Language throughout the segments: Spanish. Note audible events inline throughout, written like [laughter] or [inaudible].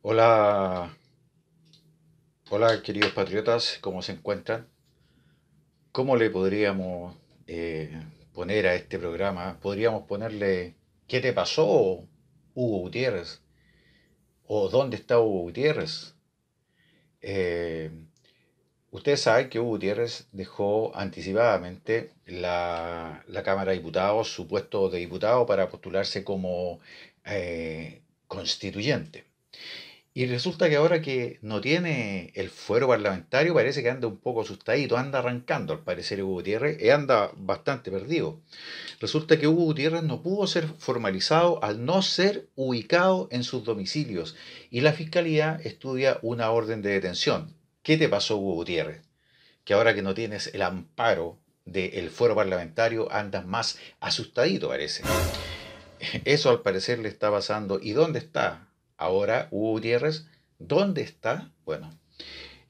Hola, hola queridos patriotas, ¿cómo se encuentran? ¿Cómo le podríamos eh, poner a este programa? Podríamos ponerle ¿Qué te pasó, Hugo Gutiérrez? ¿O dónde está Hugo Gutiérrez? Eh, ustedes saben que Hugo Gutiérrez dejó anticipadamente la, Cámara de Diputados, su puesto de diputado, para postularse como eh, constituyente. Y resulta que ahora que no tiene el fuero parlamentario, parece que anda un poco asustadito, anda arrancando al parecer Hugo Gutiérrez, y eh, anda bastante perdido. Resulta que Hugo Gutiérrez no pudo ser formalizado al no ser ubicado en sus domicilios, y la fiscalía estudia una orden de detención. ¿Qué te pasó, Hugo Gutiérrez? Que ahora que no tienes el amparo del fuero parlamentario, andas más asustadito, parece. Eso al parecer le está pasando. ¿Y dónde está ahora Hugo Gutiérrez, ¿dónde está? Bueno,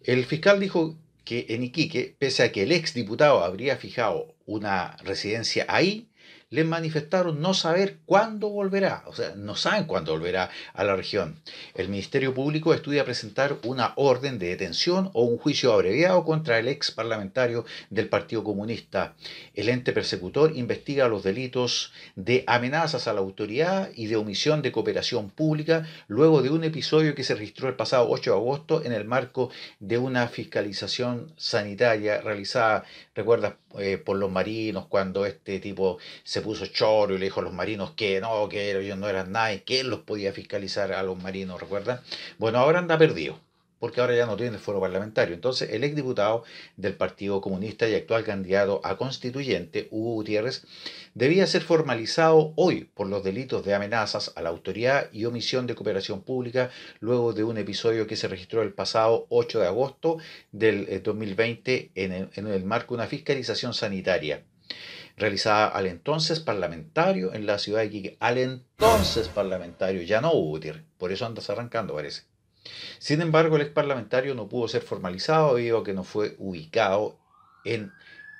el fiscal dijo que en Iquique, pese a que el ex diputado habría fijado una residencia ahí, les manifestaron no saber cuándo volverá, o sea, no saben cuándo volverá a la región. El Ministerio Público estudia presentar una orden de detención o un juicio abreviado contra el ex parlamentario del Partido Comunista. El ente persecutor investiga los delitos de amenazas a la autoridad y de omisión de cooperación pública luego de un episodio que se registró el pasado 8 de agosto en el marco de una fiscalización sanitaria realizada, recuerda, eh, por los marinos cuando este tipo se se puso choro y le dijo a los marinos que no, que ellos no eran nadie, que él los podía fiscalizar a los marinos, ¿recuerdan? Bueno, ahora anda perdido, porque ahora ya no tiene foro parlamentario. Entonces, el exdiputado del Partido Comunista y actual candidato a constituyente, Hugo Gutiérrez, debía ser formalizado hoy por los delitos de amenazas a la autoridad y omisión de cooperación pública luego de un episodio que se registró el pasado 8 de agosto del 2020 eh, en en el marco de una fiscalización sanitaria realizada al entonces parlamentario en la ciudad de Iquique, al entonces parlamentario, ya no hubo por eso andas arrancando parece. Sin embargo, el ex parlamentario no pudo ser formalizado debido a que no fue ubicado en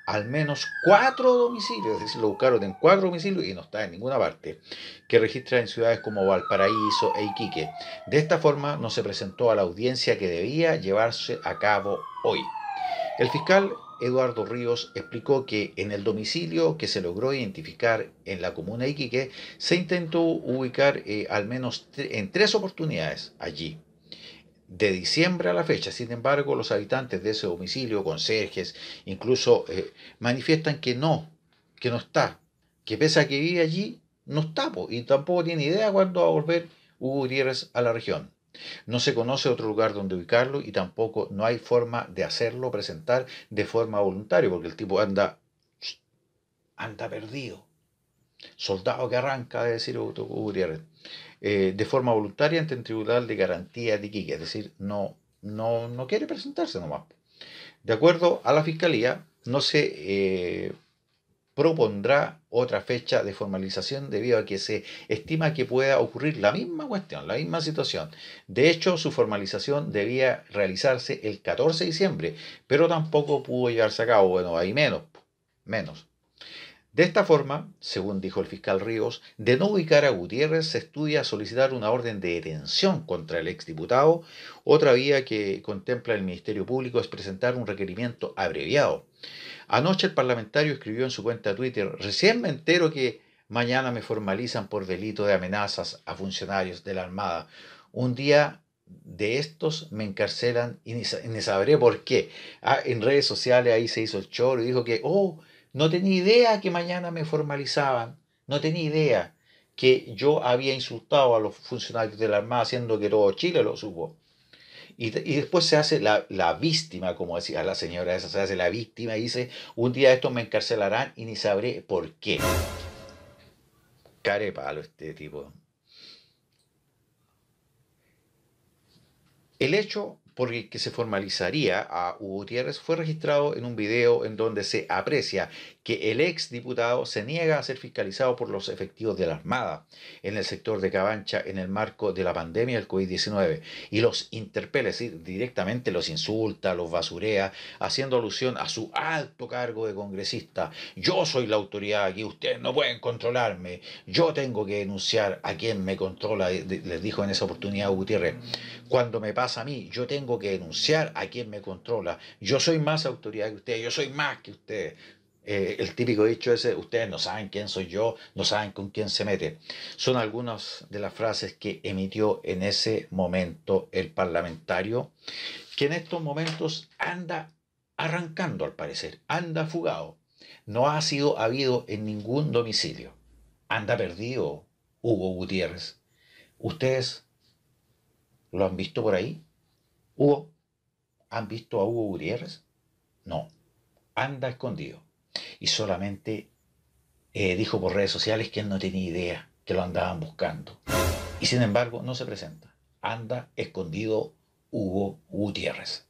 al menos cuatro domicilios, es decir, lo buscaron en cuatro domicilios y no está en ninguna parte, que registra en ciudades como Valparaíso e Iquique. De esta forma, no se presentó a la audiencia que debía llevarse a cabo hoy. El fiscal Eduardo Ríos explicó que en el domicilio que se logró identificar en la comuna de Iquique, se intentó ubicar eh, al menos en tres oportunidades allí. De diciembre a la fecha, sin embargo, los habitantes de ese domicilio, conserjes, incluso eh, manifiestan que no, que no está, que pese a que vive allí, no está, y tampoco tiene idea cuándo va a volver Hugo Gutiérrez a la región. No se conoce otro lugar donde ubicarlo y tampoco no hay forma de hacerlo presentar de forma voluntaria, porque el tipo anda, [sniffs] anda perdido. Soldado que arranca, de decir eh, de forma voluntaria ante el Tribunal de Garantía de Iquique, es decir, no, no, no quiere presentarse nomás. De acuerdo a la Fiscalía, no se eh, propondrá otra fecha de formalización debido a que se estima que pueda ocurrir la misma cuestión, la misma situación. De hecho, su formalización debía realizarse el 14 de diciembre, pero tampoco pudo llevarse a cabo, bueno, hay menos, menos. De esta forma, según dijo el fiscal Ríos, de no ubicar a Gutiérrez se estudia solicitar una orden de detención contra el exdiputado. Otra vía que contempla el Ministerio Público es presentar un requerimiento abreviado. Anoche el parlamentario escribió en su cuenta Twitter, recién me entero que mañana me formalizan por delito de amenazas a funcionarios de la Armada. Un día de estos me encarcelan y ni, sabré por qué. Ah, en redes sociales ahí se hizo el choro y dijo que, oh, no tenía idea que mañana me formalizaban, no tenía idea que yo había insultado a los funcionarios de la Armada, haciendo que todo Chile lo supo. Y, después se hace la, la, víctima, como decía la señora esa, se hace la víctima y dice, un día estos me encarcelarán y ni sabré por qué. Care palo este tipo. El hecho porque que se formalizaría a Hugo Gutiérrez fue registrado en un video en donde se aprecia que el ex diputado se niega a ser fiscalizado por los efectivos de la Armada en el sector de Cabancha en el marco de la pandemia del COVID-19 y los interpela, directamente los insulta, los basurea, haciendo alusión a su alto cargo de congresista. Yo soy la autoridad aquí, ustedes no pueden controlarme, yo tengo que denunciar a quien me controla, les dijo en esa oportunidad Gutiérrez. Cuando me pasa a mí, yo tengo que denunciar a quien me controla. Yo soy más autoridad que ustedes, yo soy más que ustedes. Eh, el típico dicho ese, ustedes no saben quién soy yo, no saben con quién se mete Son algunas de las frases que emitió en ese momento el parlamentario, que en estos momentos anda arrancando al parecer, anda fugado, no ha sido habido en ningún domicilio, anda perdido Hugo Gutiérrez. ¿Ustedes lo han visto por ahí? Hugo, ¿han visto a Hugo Gutiérrez? No, anda escondido. Y solamente eh, dijo por redes sociales que no tenía idea que lo andaban buscando. Y sin embargo, no se presenta. Anda escondido Hugo Gutiérrez.